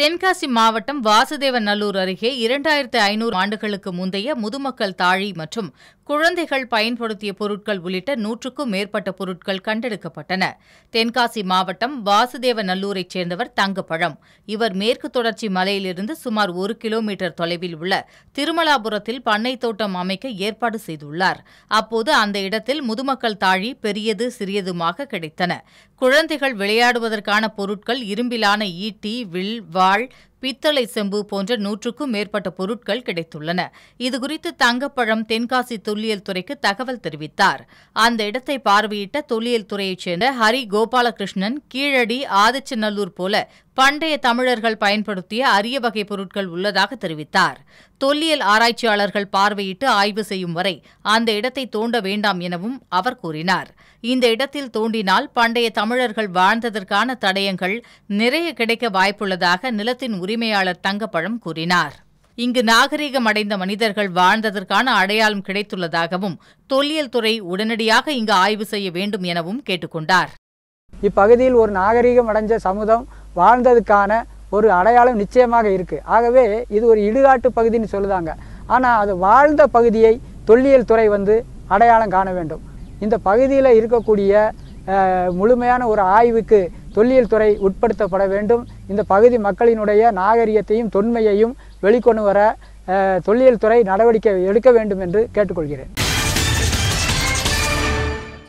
தென்காசி மாவட்டம் வாசுதேவநல்லூர் அருகே இரண்டாயிரத்து ஐநூறு ஆண்டுகளுக்கு முந்தைய முதுமக்கள் தாழி மற்றும் குழந்தைகள் பயன்படுத்திய பொருட்கள் உள்ளிட்ட நூற்றுக்கும் மேற்பட்ட பொருட்கள் கண்டெடுக்கப்பட்டன தென்காசி மாவட்டம் வாசுதேவநல்லூரைச் சேர்ந்தவர் தங்கப்பழம் இவர் மேற்கு தொடர்ச்சி மலையிலிருந்து சுமார் ஒரு கிலோமீட்டர் தொலைவில் உள்ள திருமலாபுரத்தில் பண்ணை தோட்டம் அமைக்க ஏற்பாடு செய்துள்ளார் அப்போது அந்த இடத்தில் முதுமக்கள் தாழி பெரியது சிறியதுமாக கிடைத்தன குழந்தைகள் விளையாடுவதற்கான பொருட்கள் இரும்பிலான ஈட்டி வில் வாழ் பித்தளை செம்பு போன்ற நூற்றுக்கும் மேற்பட்ட பொருட்கள் கிடைத்துள்ளன இதுகுறித்து தங்கப்பழம் தென்காசி தொல்லியல் துறைக்கு தகவல் தெரிவித்தார் அந்த இடத்தை பார்வையிட்ட தொல்லியல் துறையைச் சேர்ந்த ஹரி கோபாலகிருஷ்ணன் கீழடி ஆதிச்சநல்லூர் போல பண்டைய தமிழர்கள் பயன்படுத்திய அரிய வகை பொருட்கள் உள்ளதாக தெரிவித்தார் தொல்லியல் ஆராய்ச்சியாளர்கள் பார்வையிட்டு ஆய்வு செய்யும் வரை அந்த இடத்தை தோண்ட வேண்டாம் எனவும் அவர் கூறினார் இந்த இடத்தில் தோண்டினால் பண்டைய தமிழர்கள் வாழ்ந்ததற்கான தடயங்கள் நிறைய கிடைக்க வாய்ப்புள்ளதாக நிலத்தின் உரிமையாளர் தங்கப்பழம் கூறினார் இங்கு நாகரீகம் அடைந்த மனிதர்கள் வாழ்ந்ததற்கான அடையாளம் கிடைத்துள்ளதாகவும் தொல்லியல் துறை உடனடியாக இங்கு ஆய்வு செய்ய வேண்டும் எனவும் கேட்டுக்கொண்டார் இப்பகுதியில் ஒரு நாகரீகம் அடைஞ்ச சமுதம் வாழ்ந்ததுக்கான ஒரு அடையாளம் நிச்சயமாக இருக்குது ஆகவே இது ஒரு இடுகாட்டு பகுதின்னு சொல்லுதாங்க ஆனால் அது வாழ்ந்த பகுதியை தொல்லியல் துறை வந்து அடையாளம் காண வேண்டும் இந்த பகுதியில் இருக்கக்கூடிய முழுமையான ஒரு ஆய்வுக்கு தொல்லியல் துறை உட்படுத்தப்பட வேண்டும் இந்த பகுதி மக்களினுடைய நாகரிகத்தையும் தொன்மையையும் வெளிக்கொண்டு வர தொல்லியல் துறை நடவடிக்கை எடுக்க வேண்டும் என்று கேட்டுக்கொள்கிறேன்